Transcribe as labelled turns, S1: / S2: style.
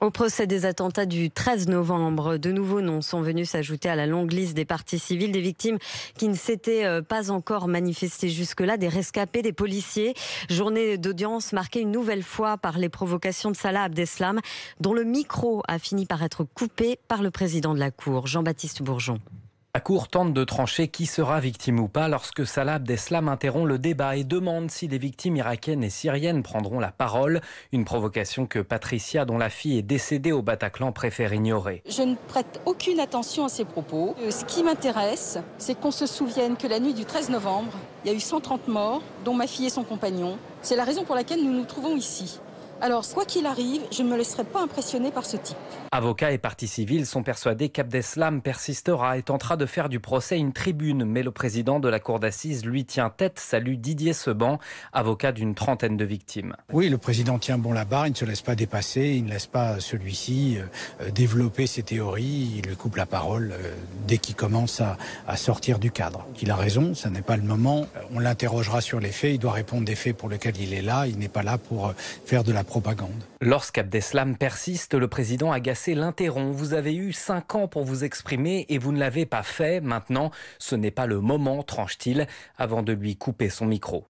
S1: Au procès des attentats du 13 novembre, de nouveaux noms sont venus s'ajouter à la longue liste des parties civiles, des victimes qui ne s'étaient euh, pas encore manifestées jusque-là, des rescapés, des policiers. Journée d'audience marquée une nouvelle fois par les provocations de Salah Abdeslam, dont le micro a fini par être coupé par le président de la Cour, Jean-Baptiste Bourgeon. La
S2: Cour tente de trancher qui sera victime ou pas lorsque Salah Deslam interrompt le débat et demande si les victimes irakiennes et syriennes prendront la parole. Une provocation que Patricia, dont la fille est décédée au Bataclan, préfère ignorer.
S3: Je ne prête aucune attention à ces propos. Euh, ce qui m'intéresse, c'est qu'on se souvienne que la nuit du 13 novembre, il y a eu 130 morts, dont ma fille et son compagnon. C'est la raison pour laquelle nous nous trouvons ici. Alors, quoi qu'il arrive, je ne me laisserai pas impressionner par ce type.
S2: Avocats et partis civils sont persuadés qu'Abdeslam persistera et tentera de faire du procès une tribune, mais le président de la cour d'assises lui tient tête, Salut Didier Seban, avocat d'une trentaine de victimes.
S4: Oui, le président tient bon la barre, il ne se laisse pas dépasser, il ne laisse pas celui-ci euh, euh, développer ses théories, il lui coupe la parole euh, dès qu'il commence à, sortir du cadre. Il a raison, ce n'est pas le moment, on l'interrogera sur les faits, il doit répondre des faits pour lesquels il est là, il n'est pas là pour faire de la propagande.
S2: Lorsqu'Abdeslam persiste, le président agacé l'interrompt. Vous avez eu cinq ans pour vous exprimer et vous ne l'avez pas fait. Maintenant, ce n'est pas le moment, tranche-t-il, avant de lui couper son micro.